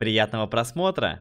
Приятного просмотра!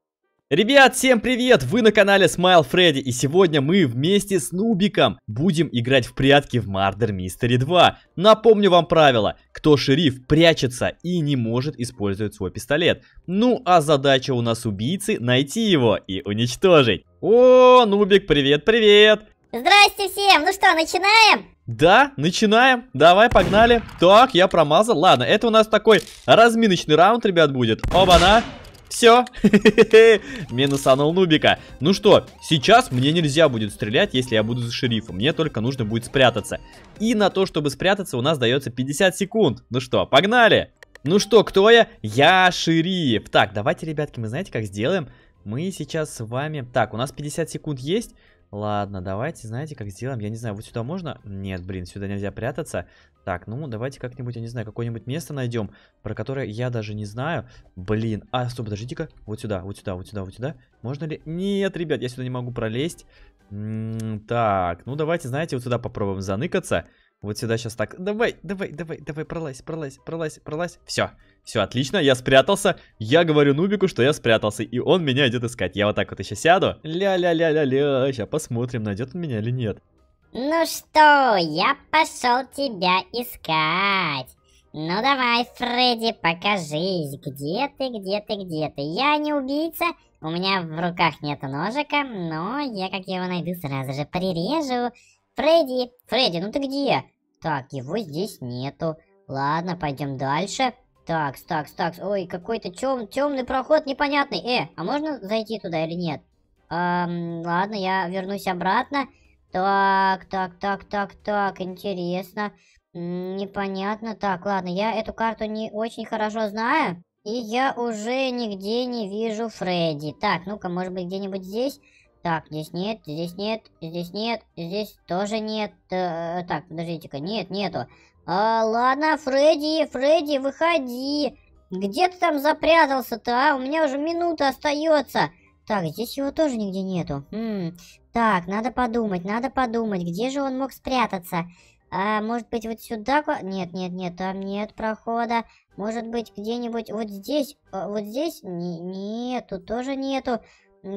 Ребят, всем привет! Вы на канале Smile Freddy и сегодня мы вместе с Нубиком будем играть в прятки в Murder Mystery 2. Напомню вам правило, кто шериф прячется и не может использовать свой пистолет. Ну а задача у нас убийцы найти его и уничтожить. О, Нубик, привет-привет! Здрасте всем! Ну что, начинаем? Да, начинаем. Давай, погнали. Так, я промазал. Ладно, это у нас такой разминочный раунд, ребят, будет. Оба-на! Все. Минусанул Нубика. Ну что, сейчас мне нельзя будет стрелять, если я буду за шерифом. Мне только нужно будет спрятаться. И на то, чтобы спрятаться, у нас дается 50 секунд. Ну что, погнали. Ну что, кто я? Я шериф. Так, давайте, ребятки, мы знаете, как сделаем? Мы сейчас с вами... Так, у нас 50 секунд есть. Ладно, давайте, знаете, как сделаем? Я не знаю, вот сюда можно? Нет, блин, сюда нельзя прятаться. Так, ну давайте как-нибудь, я не знаю, какое-нибудь место найдем, про которое я даже не знаю. Блин, а, стоп, подождите-ка. Вот сюда, вот сюда, вот сюда, вот сюда. Можно ли? Нет, ребят, я сюда не могу пролезть. М -м так, ну давайте, знаете, вот сюда попробуем заныкаться. Вот сюда сейчас так. Давай, давай, давай, давай, пролазь, пролазь, пролазь, пролазь. Все, все, отлично, я спрятался. Я говорю Нубику, что я спрятался, и он меня идет искать. Я вот так вот еще сяду. Ля-ля-ля-ля-ля, сейчас посмотрим, найдет он меня или нет. Ну что, я пошел тебя искать. Ну давай, Фредди, покажись. Где ты, где ты, где ты? Я не убийца, у меня в руках нет ножика, но я как его найду, сразу же прирежу. Фредди, Фредди, ну ты где? Так, его здесь нету. Ладно, пойдем дальше. Так, так, так. Ой, какой-то тем, темный проход непонятный. Э, а можно зайти туда или нет? Эм, ладно, я вернусь обратно. Так, так, так, так, так, интересно. Непонятно. Так, ладно, я эту карту не очень хорошо знаю. И я уже нигде не вижу Фредди. Так, ну-ка, может быть, где-нибудь здесь? Так, здесь нет, здесь нет, здесь нет, здесь тоже нет. Э, э так, подождите-ка, нет, нету. А, ладно, Фредди, Фредди, выходи. Где ты там запрятался-то, а? У меня уже минута остается. Так, здесь его тоже нигде нету. Хм. Так, надо подумать, надо подумать, где же он мог спрятаться? А, может быть, вот сюда? Нет, нет, нет, там нет прохода. Может быть, где-нибудь вот здесь? Э, вот здесь? нет, тут тоже нету.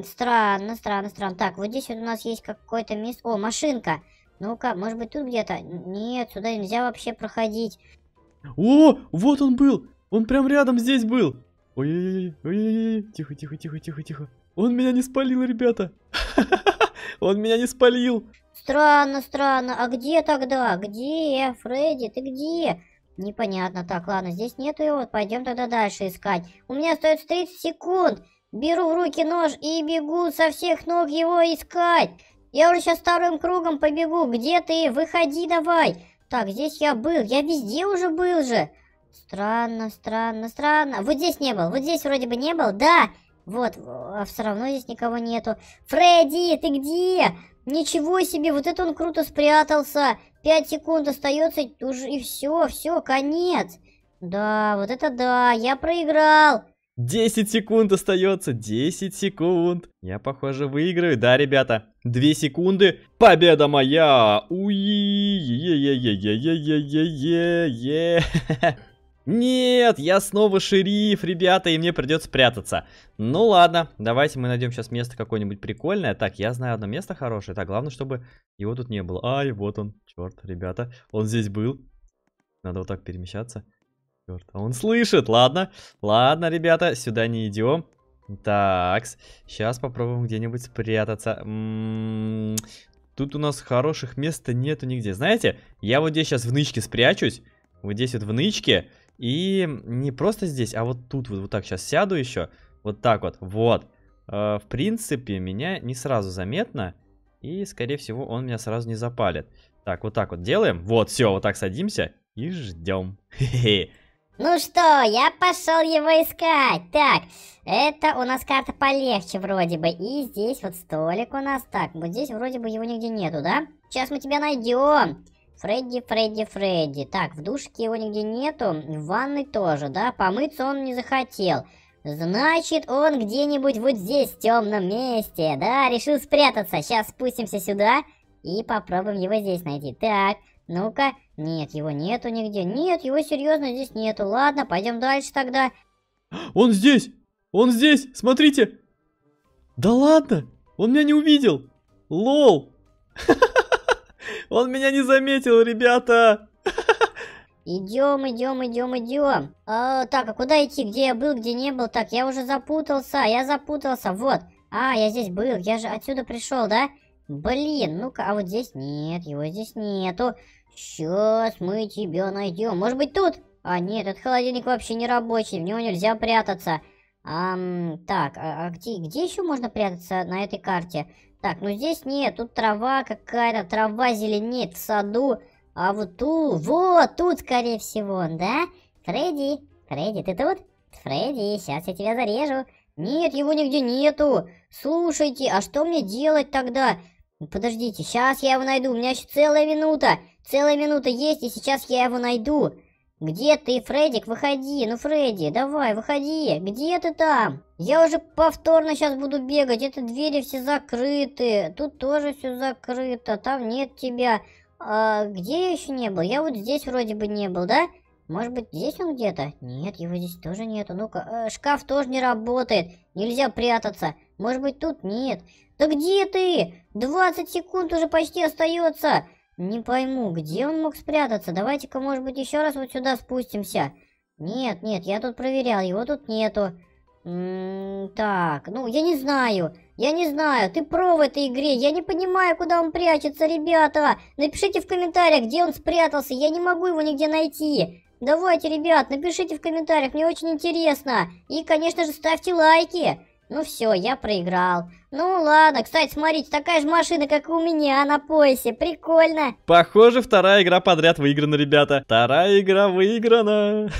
Странно, странно, странно. Так, вот здесь вот у нас есть какое-то место... О, машинка! Ну-ка, может быть, тут где-то? Нет, сюда нельзя вообще проходить. О, вот он был! Он прям рядом здесь был! Ой-ой-ой, ой-ой-ой, тихо-тихо-тихо-тихо-тихо. Он меня не спалил, ребята! Он меня не спалил. Странно, странно. А где тогда? Где, Фредди? Ты где? Непонятно. Так, ладно, здесь нету его. Пойдем тогда дальше искать. У меня остается 30 секунд. Беру в руки нож и бегу со всех ног его искать. Я уже сейчас вторым кругом побегу. Где ты? Выходи давай. Так, здесь я был. Я везде уже был же. Странно, странно, странно. Вот здесь не был. Вот здесь вроде бы не был. Да, вот, а все равно здесь никого нету. Фредди, ты где? Ничего себе, вот это он круто спрятался. Пять секунд остается, уже и все, все, конец. Да, вот это да, я проиграл. 10 секунд остается, 10 секунд. Я, похоже, выиграю, да, ребята? 2 секунды, победа моя! Уи, е е е е е е е е нет, я снова шериф, ребята, и мне придется прятаться. Ну ладно, давайте мы найдем сейчас место какое-нибудь прикольное. Так, я знаю одно место хорошее. Так, главное, чтобы его тут не было. Ай, вот он, черт, ребята, он здесь был. Надо вот так перемещаться. Черт, а он слышит, ладно. Ладно, ребята, сюда не идем. Так, сейчас попробуем где-нибудь спрятаться. «М-м-м, тут у нас хороших мест нету нигде. Знаете, я вот здесь сейчас в нычке спрячусь. Вот здесь вот в нычке. И не просто здесь, а вот тут вот, вот так сейчас сяду еще. Вот так вот, вот. Э, в принципе, меня не сразу заметно. И, скорее всего, он меня сразу не запалит. Так, вот так вот делаем. Вот, все, вот так садимся и ждем. Ну что, я пошел его искать. Так, это у нас карта полегче вроде бы. И здесь вот столик у нас. Так, вот здесь вроде бы его нигде нету, да? Сейчас мы тебя найдем. Фредди, Фредди, Фредди. Так, в душке его нигде нету, в ванной тоже, да? Помыться он не захотел. Значит, он где-нибудь вот здесь, в темном месте, да? Решил спрятаться. Сейчас спустимся сюда и попробуем его здесь найти. Так, ну-ка. Нет, его нету нигде. Нет, его серьезно здесь нету. Ладно, пойдем дальше тогда. Он здесь! Он здесь! Смотрите! Да ладно! Он меня не увидел! Лол! Ха-ха! Он меня не заметил, ребята! Идем, идем, идем, идем. А, так, а куда идти? Где я был, где не был? Так, я уже запутался, я запутался. Вот. А, я здесь был, я же отсюда пришел, да? Блин, ну-ка, а вот здесь нет, его здесь нету. Сейчас мы тебя найдем. Может быть тут? А, нет, этот холодильник вообще не рабочий, в него нельзя прятаться. Ам, так, а, а где, где еще можно прятаться на этой карте? Так, ну здесь нет, тут трава какая-то, трава зеленеет в саду. А вот тут, вот тут, скорее всего, да? Фредди, Фредди, ты тут? Фредди, сейчас я тебя зарежу. Нет, его нигде нету. Слушайте, а что мне делать тогда? Подождите, сейчас я его найду, у меня еще целая минута. Целая минута есть, и сейчас я его найду. «Где ты, Фредик? Выходи! Ну, Фредди, давай, выходи! Где ты там? Я уже повторно сейчас буду бегать, это двери все закрыты, тут тоже все закрыто, там нет тебя. А, где я еще не был? Я вот здесь вроде бы не был, да? Может быть, здесь он где-то? Нет, его здесь тоже нету. Ну-ка, э, шкаф тоже не работает, нельзя прятаться. Может быть, тут нет. Да где ты? 20 секунд уже почти остается. Не пойму, где он мог спрятаться? Давайте-ка, может быть, еще раз вот сюда спустимся. Нет, нет, я тут проверял, его тут нету. М -м так, ну, я не знаю. Я не знаю, ты про в этой игре. Я не понимаю, куда он прячется, ребята. Напишите в комментариях, где он спрятался. Я не могу его нигде найти. Давайте, ребят, напишите в комментариях, мне очень интересно. И, конечно же, ставьте лайки. Ну все, я проиграл. Ну ладно, кстати, смотрите, такая же машина, как и у меня на поясе. Прикольно. Похоже, вторая игра подряд выиграна, ребята. Вторая игра выиграна.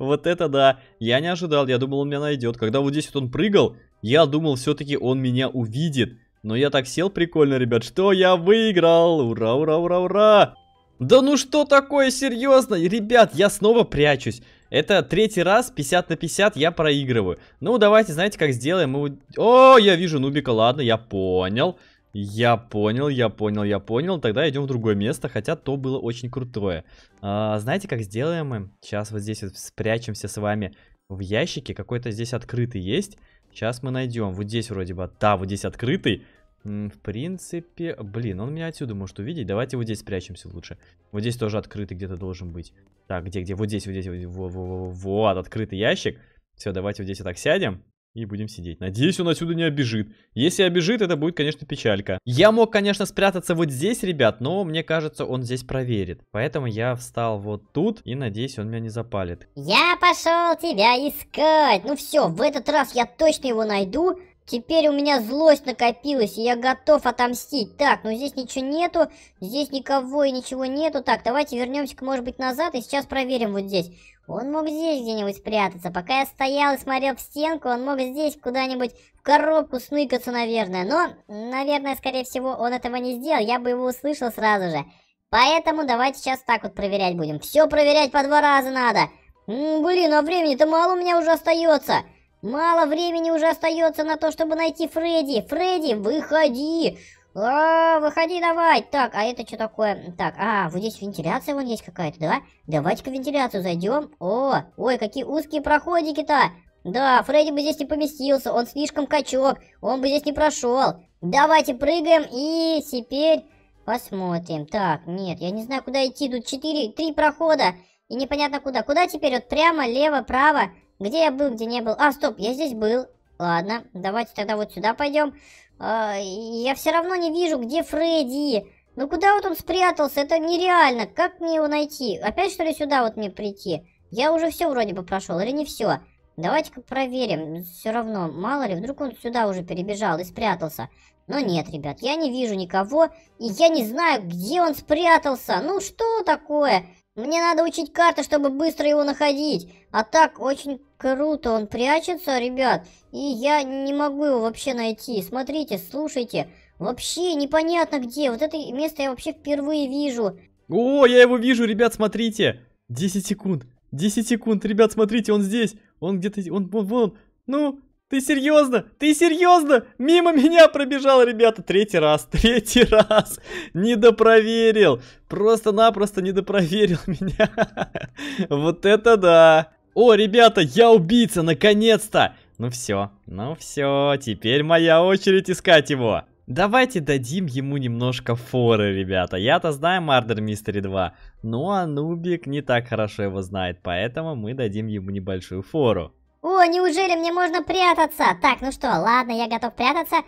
Вот это да. Я не ожидал, я думал, он меня найдет. Когда вот здесь вот он прыгал, я думал, все-таки он меня увидит. Но я так сел прикольно, ребят, что я выиграл. Ура, ура, ура, ура. Да ну что такое, серьезно? Ребят, я снова прячусь. Это третий раз, 50 на 50, я проигрываю. Ну, давайте, знаете, как сделаем? Мы... О, я вижу нубика, ладно, я понял. Я понял, я понял, я понял. Тогда идем в другое место, хотя то было очень крутое. А, знаете, как сделаем мы? Сейчас вот здесь вот спрячемся с вами в ящике. Какой-то здесь открытый есть. Сейчас мы найдем. Вот здесь вроде бы. Да, вот здесь открытый. В принципе, блин, он меня отсюда может увидеть. Давайте вот здесь спрячемся лучше. Вот здесь тоже открытый где-то должен быть. Так, где, где? Вот здесь, вот здесь, вот, вот, вот, вот открытый ящик. Все, давайте вот здесь вот так сядем и будем сидеть. Надеюсь, он отсюда не обижит. Если обижит, это будет, конечно, печалька. Я мог, конечно, спрятаться вот здесь, ребят, но мне кажется, он здесь проверит. Поэтому я встал вот тут и надеюсь, он меня не запалит. Я пошел тебя искать. Ну все, в этот раз я точно его найду. Теперь у меня злость накопилась, и я готов отомстить. Так, ну здесь ничего нету, здесь никого и ничего нету. Так, давайте вернемся может быть, назад, и сейчас проверим вот здесь. Он мог здесь где-нибудь спрятаться. Пока я стоял и смотрел в стенку, он мог здесь куда-нибудь в коробку сныкаться, наверное. Но, наверное, скорее всего, он этого не сделал, я бы его услышал сразу же. Поэтому давайте сейчас так вот проверять будем. Все проверять по два раза надо. М -м, блин, а времени-то мало у меня уже остается. Мало времени уже остается на то, чтобы найти Фредди. Фредди, выходи! А, выходи давай! Так, а это что такое? Так, а, вот здесь вентиляция вон есть какая-то, да? Давайте-ка вентиляцию зайдем. О, ой, какие узкие проходики-то! Да, Фредди бы здесь не поместился, он слишком качок, он бы здесь не прошел. Давайте прыгаем и теперь посмотрим. Так, нет, я не знаю, куда идти, тут 4, 3 прохода и непонятно куда. Куда теперь? Вот прямо, лево, право. Где я был, где не был? А, стоп, я здесь был. Ладно, давайте тогда вот сюда пойдем. А, я все равно не вижу, где Фредди. Ну куда вот он спрятался? Это нереально. Как мне его найти? Опять что ли сюда вот мне прийти? Я уже все вроде бы прошел, или не все? Давайте-ка проверим. Все равно, мало ли, вдруг он сюда уже перебежал и спрятался. Но нет, ребят, я не вижу никого, и я не знаю, где он спрятался. Ну что такое? Мне надо учить карты, чтобы быстро его находить. А так очень круто он прячется, ребят. И я не могу его вообще найти. Смотрите, слушайте. Вообще непонятно где. Вот это место я вообще впервые вижу. О, я его вижу, ребят, смотрите. 10 секунд. 10 секунд, ребят, смотрите, он здесь. Он где-то... Он, он, он. Ну, ты серьезно? Ты серьезно? Мимо меня пробежал, ребята, третий раз, третий раз. Недопроверил. Просто-напросто недопроверил меня. Вот это да. О, ребята, я убийца, наконец-то. Ну все, ну все, теперь моя очередь искать его. Давайте дадим ему немножко форы, ребята. Я-то знаю Мардер Мистери 2, но Анубик не так хорошо его знает, поэтому мы дадим ему небольшую фору. О, неужели мне можно прятаться? Так, ну что, ладно, я готов прятаться.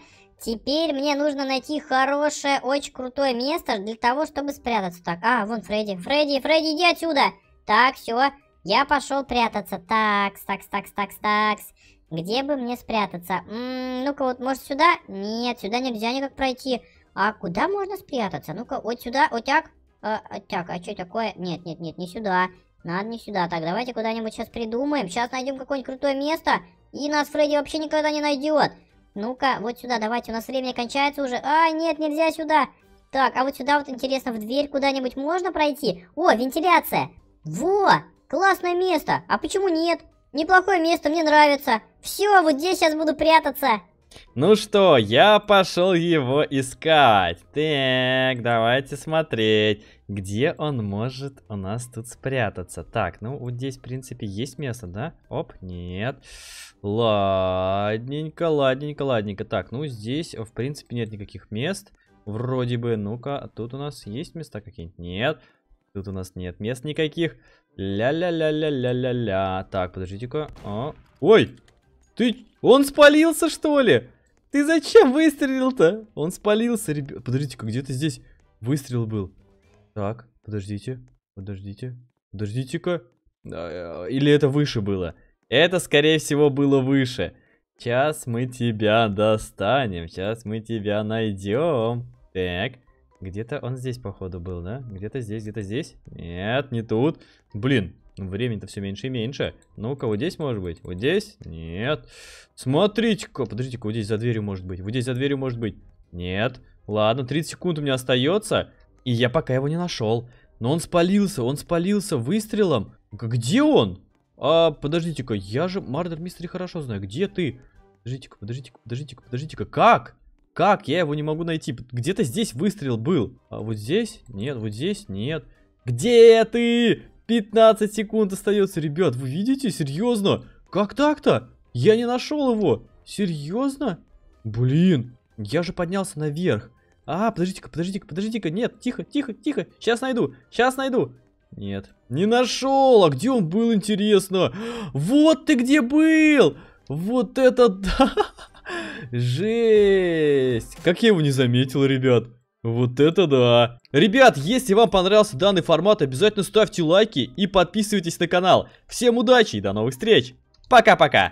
Теперь мне нужно найти хорошее, очень крутое место для того, чтобы спрятаться. Так, а, вон Фредди. Фредди, Фредди, иди отсюда. Так, все, я пошел прятаться. Такс, такс, такс, такс, такс. Где бы мне спрятаться? Ну-ка, вот, может, сюда? Нет, сюда нельзя никак пройти. А куда можно спрятаться? Ну-ка, вот сюда, вот так. А, а так, а что такое? Нет, нет, нет, не сюда. Надо не сюда. Так, давайте куда-нибудь сейчас придумаем. Сейчас найдем какое-нибудь крутое место. И нас Фредди вообще никогда не найдет. Ну-ка, вот сюда давайте. У нас время кончается уже. А, нет, нельзя сюда. Так, а вот сюда вот интересно, в дверь куда-нибудь можно пройти? О, вентиляция. Во, классное место. А почему нет? Неплохое место, мне нравится. Все, вот здесь сейчас буду прятаться. Ну что, я пошел его искать. Так, давайте смотреть, где он может у нас тут спрятаться. Так, ну вот здесь, в принципе, есть место, да? Оп, нет. Ладненько, ладненько, ладненько. Так, ну здесь, в принципе, нет никаких мест. Вроде бы, ну-ка, тут у нас есть места какие-нибудь? Нет. Тут у нас нет мест никаких. Ля-ля-ля-ля-ля-ля-ля. Так, подождите-ка. Ой, ты... Он спалился, что ли? Ты зачем выстрелил-то? Он спалился, ребят. Подождите-ка, где-то здесь выстрел был. Так, подождите, подождите, подождите-ка. Э, или это выше было? Это, скорее всего, было выше. Сейчас мы тебя достанем, сейчас мы тебя найдем. Так, где-то он здесь, походу, был, да? Где-то здесь, где-то здесь? Нет, не тут. Блин, Времени-то все меньше и меньше. Ну-ка, вот здесь может быть? Вот здесь? Нет. Смотрите-ка. Подождите-ка, вот здесь за дверью может быть. Вот здесь за дверью может быть. Нет. Ладно, 30 секунд у меня остается. И я пока его не нашел. Но он спалился, он спалился выстрелом. Где он? А, подождите-ка, я же Мардер Мистери хорошо знаю. Где ты? Подождите-ка, подождите-ка, подождите-ка, подождите-ка. Как? Как? Я его не могу найти. Где-то здесь выстрел был. А вот здесь? Нет, вот здесь? Нет. Где ты? 15 секунд остается, ребят, вы видите? Серьезно? Как так-то? Я не нашел его. Серьезно? Блин, я же поднялся наверх. А, подождите-ка, подождите-ка, подождите-ка. Нет, тихо, тихо, тихо. Сейчас найду, сейчас найду. Нет, не нашел. А где он был, интересно? Вот ты где был! Вот это да! Жесть! Как я его не заметил, ребят. Вот это да! Ребят, если вам понравился данный формат, обязательно ставьте лайки и подписывайтесь на канал. Всем удачи и до новых встреч! Пока-пока!